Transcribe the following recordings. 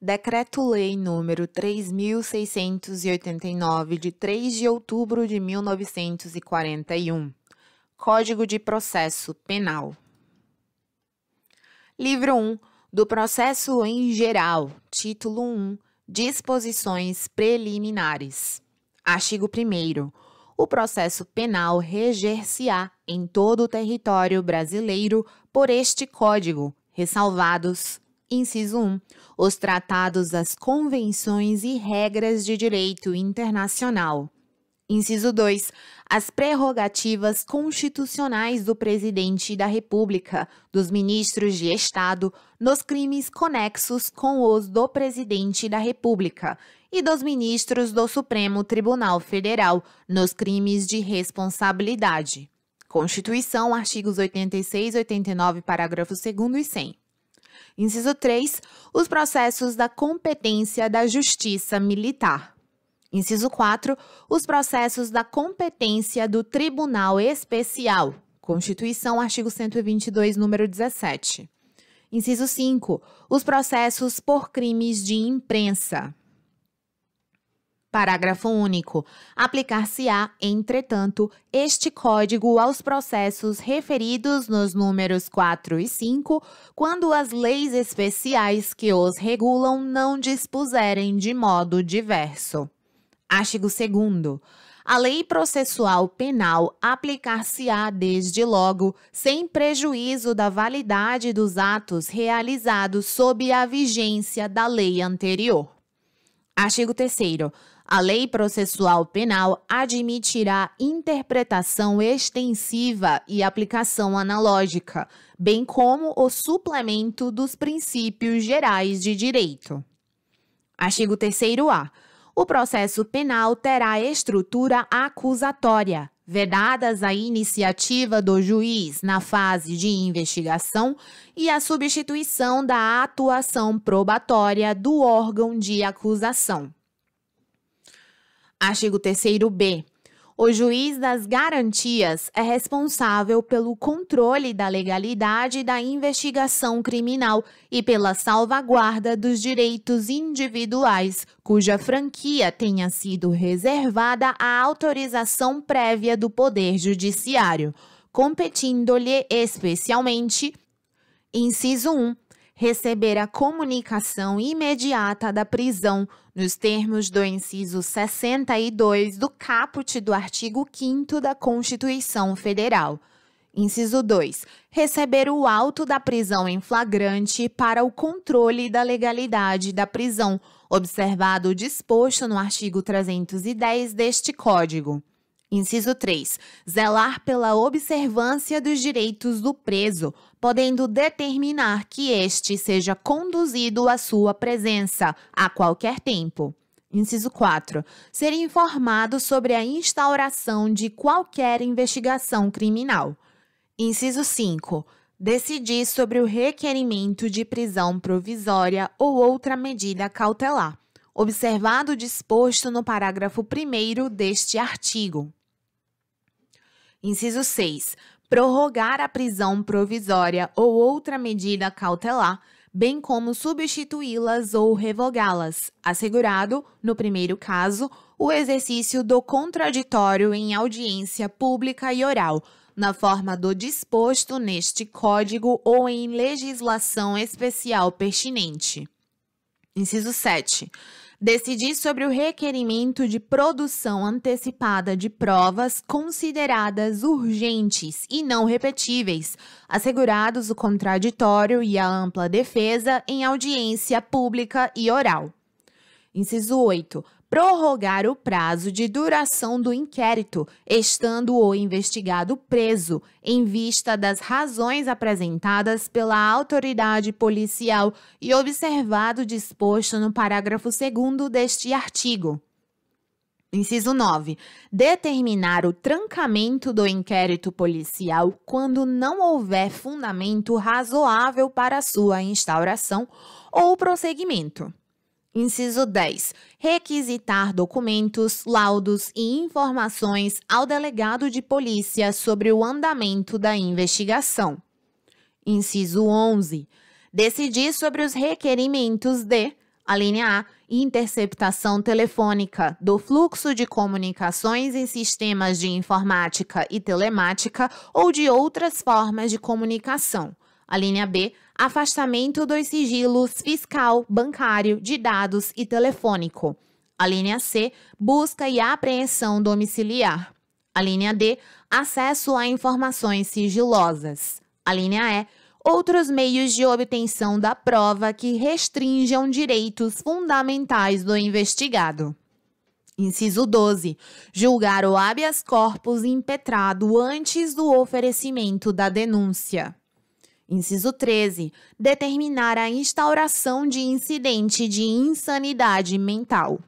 Decreto-Lei número 3689 de 3 de outubro de 1941. Código de Processo Penal. Livro 1 do Processo em Geral, Título 1 Disposições Preliminares. Artigo 1. O processo penal reger-se-á em todo o território brasileiro por este Código, ressalvados Inciso 1. Os tratados as convenções e regras de direito internacional. Inciso 2. As prerrogativas constitucionais do presidente da República, dos ministros de Estado, nos crimes conexos com os do presidente da República e dos ministros do Supremo Tribunal Federal, nos crimes de responsabilidade. Constituição, artigos 86, 89, parágrafo 2 e 100. Inciso 3, os processos da competência da Justiça Militar. Inciso 4, os processos da competência do Tribunal Especial. Constituição, artigo 122, número 17. Inciso 5, os processos por crimes de imprensa. Parágrafo único. Aplicar-se-á, entretanto, este código aos processos referidos nos números 4 e 5, quando as leis especiais que os regulam não dispuserem de modo diverso. Artigo 2. A lei processual penal aplicar-se-á desde logo, sem prejuízo da validade dos atos realizados sob a vigência da lei anterior. Artigo 3. A lei processual penal admitirá interpretação extensiva e aplicação analógica, bem como o suplemento dos princípios gerais de direito. Artigo 3A. O processo penal terá estrutura acusatória, vedadas a iniciativa do juiz na fase de investigação e a substituição da atuação probatória do órgão de acusação. Artigo 3 B. O juiz das garantias é responsável pelo controle da legalidade da investigação criminal e pela salvaguarda dos direitos individuais, cuja franquia tenha sido reservada à autorização prévia do Poder Judiciário, competindo-lhe especialmente, inciso 1, receber a comunicação imediata da prisão, nos termos do inciso 62 do caput do artigo 5 da Constituição Federal. Inciso 2. Receber o auto da prisão em flagrante para o controle da legalidade da prisão, observado o disposto no artigo 310 deste Código. Inciso 3. Zelar pela observância dos direitos do preso, podendo determinar que este seja conduzido à sua presença, a qualquer tempo. Inciso 4. Ser informado sobre a instauração de qualquer investigação criminal. Inciso 5. Decidir sobre o requerimento de prisão provisória ou outra medida cautelar, observado o disposto no parágrafo 1 deste artigo. Inciso 6. Prorrogar a prisão provisória ou outra medida cautelar, bem como substituí-las ou revogá-las, assegurado, no primeiro caso, o exercício do contraditório em audiência pública e oral, na forma do disposto neste Código ou em legislação especial pertinente. Inciso 7 decidir sobre o requerimento de produção antecipada de provas consideradas urgentes e não repetíveis, assegurados o contraditório e a ampla defesa em audiência pública e oral. Inciso 8. Prorrogar o prazo de duração do inquérito, estando o investigado preso, em vista das razões apresentadas pela autoridade policial e observado disposto no parágrafo 2 deste artigo. Inciso 9. Determinar o trancamento do inquérito policial quando não houver fundamento razoável para sua instauração ou prosseguimento. Inciso 10. Requisitar documentos, laudos e informações ao delegado de polícia sobre o andamento da investigação. Inciso 11. Decidir sobre os requerimentos de, a linha A, interceptação telefônica do fluxo de comunicações em sistemas de informática e telemática ou de outras formas de comunicação. A linha B, afastamento dos sigilos fiscal, bancário, de dados e telefônico. A linha C, busca e apreensão domiciliar. A linha D, acesso a informações sigilosas. A linha E, outros meios de obtenção da prova que restringam direitos fundamentais do investigado. Inciso 12. Julgar o habeas corpus impetrado antes do oferecimento da denúncia. Inciso 13. Determinar a instauração de incidente de insanidade mental.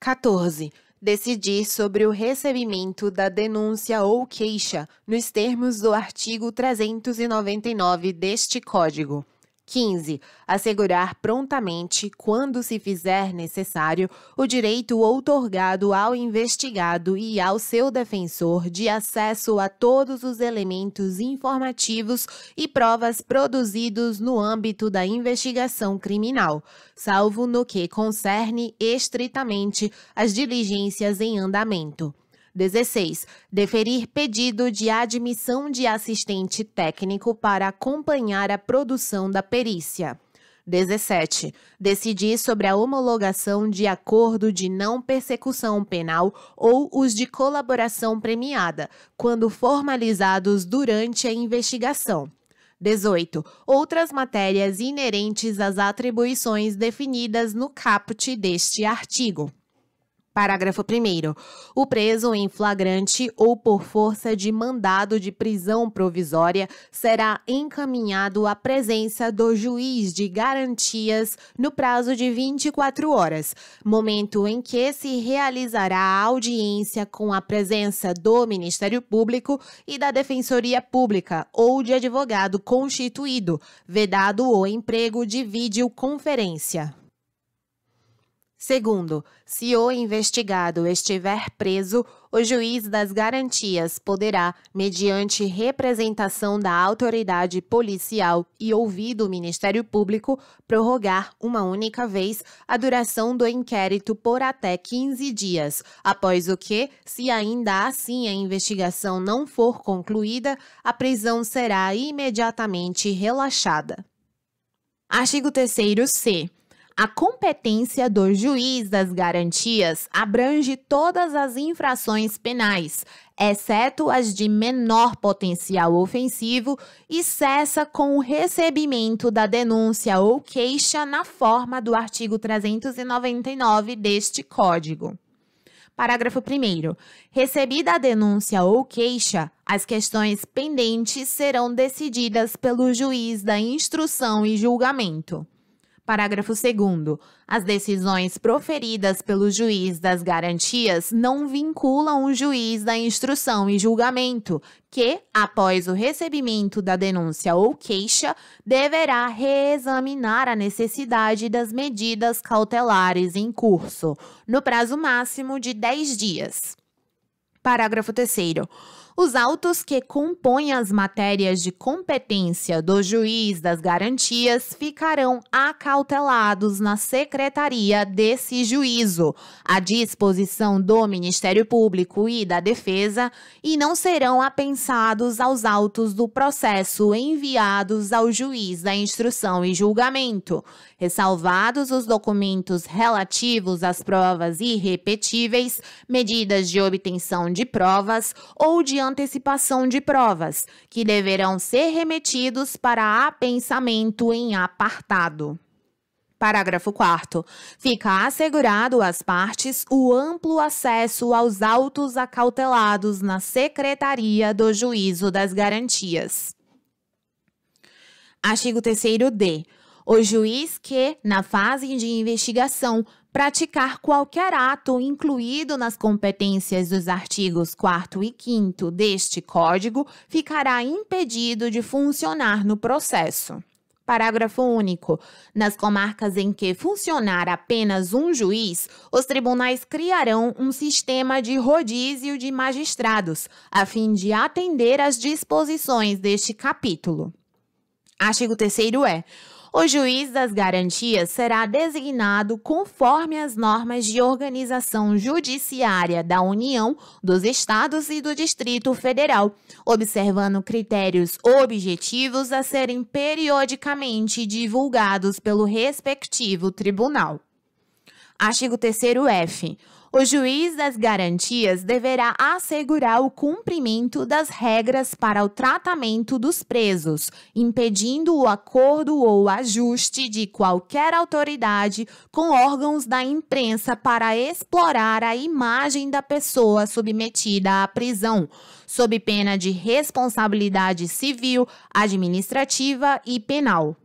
14. Decidir sobre o recebimento da denúncia ou queixa nos termos do artigo 399 deste Código. 15. Assegurar prontamente, quando se fizer necessário, o direito outorgado ao investigado e ao seu defensor de acesso a todos os elementos informativos e provas produzidos no âmbito da investigação criminal, salvo no que concerne estritamente as diligências em andamento. 16. Deferir pedido de admissão de assistente técnico para acompanhar a produção da perícia. 17. Decidir sobre a homologação de acordo de não persecução penal ou os de colaboração premiada, quando formalizados durante a investigação. 18. Outras matérias inerentes às atribuições definidas no caput deste artigo. Parágrafo 1. O preso em flagrante ou por força de mandado de prisão provisória será encaminhado à presença do juiz de garantias no prazo de 24 horas, momento em que se realizará a audiência com a presença do Ministério Público e da Defensoria Pública ou de advogado constituído, vedado o emprego de videoconferência. Segundo, se o investigado estiver preso, o juiz das garantias poderá, mediante representação da autoridade policial e ouvido o Ministério Público, prorrogar uma única vez a duração do inquérito por até 15 dias, após o que, se ainda assim a investigação não for concluída, a prisão será imediatamente relaxada. Artigo 3 C. A competência do juiz das garantias abrange todas as infrações penais, exceto as de menor potencial ofensivo, e cessa com o recebimento da denúncia ou queixa na forma do artigo 399 deste Código. Parágrafo 1. Recebida a denúncia ou queixa, as questões pendentes serão decididas pelo juiz da instrução e julgamento. Parágrafo 2. As decisões proferidas pelo juiz das garantias não vinculam o juiz da instrução e julgamento, que, após o recebimento da denúncia ou queixa, deverá reexaminar a necessidade das medidas cautelares em curso, no prazo máximo de 10 dias. Parágrafo 3. Os autos que compõem as matérias de competência do juiz das garantias ficarão acautelados na secretaria desse juízo, à disposição do Ministério Público e da Defesa, e não serão apensados aos autos do processo enviados ao juiz da instrução e julgamento, ressalvados os documentos relativos às provas irrepetíveis, medidas de obtenção de provas ou de antecipação de provas, que deverão ser remetidos para apensamento em apartado. Parágrafo 4. Fica assegurado às partes o amplo acesso aos autos acautelados na Secretaria do Juízo das Garantias. Artigo 3 D. O juiz que, na fase de investigação, praticar qualquer ato incluído nas competências dos artigos 4 e 5 deste Código ficará impedido de funcionar no processo. Parágrafo único. Nas comarcas em que funcionar apenas um juiz, os tribunais criarão um sistema de rodízio de magistrados, a fim de atender às disposições deste capítulo. Artigo 3 é: o juiz das garantias será designado conforme as normas de organização judiciária da União, dos Estados e do Distrito Federal, observando critérios objetivos a serem periodicamente divulgados pelo respectivo tribunal. Artigo 3º-F. O juiz das garantias deverá assegurar o cumprimento das regras para o tratamento dos presos, impedindo o acordo ou ajuste de qualquer autoridade com órgãos da imprensa para explorar a imagem da pessoa submetida à prisão, sob pena de responsabilidade civil, administrativa e penal.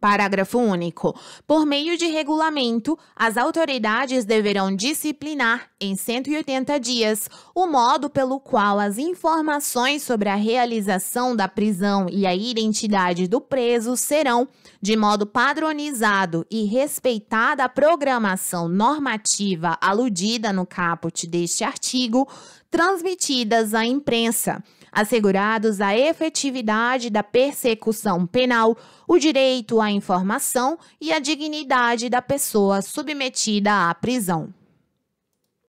Parágrafo único. Por meio de regulamento, as autoridades deverão disciplinar, em 180 dias, o modo pelo qual as informações sobre a realização da prisão e a identidade do preso serão, de modo padronizado e respeitada a programação normativa aludida no caput deste artigo, transmitidas à imprensa assegurados a efetividade da persecução penal, o direito à informação e a dignidade da pessoa submetida à prisão.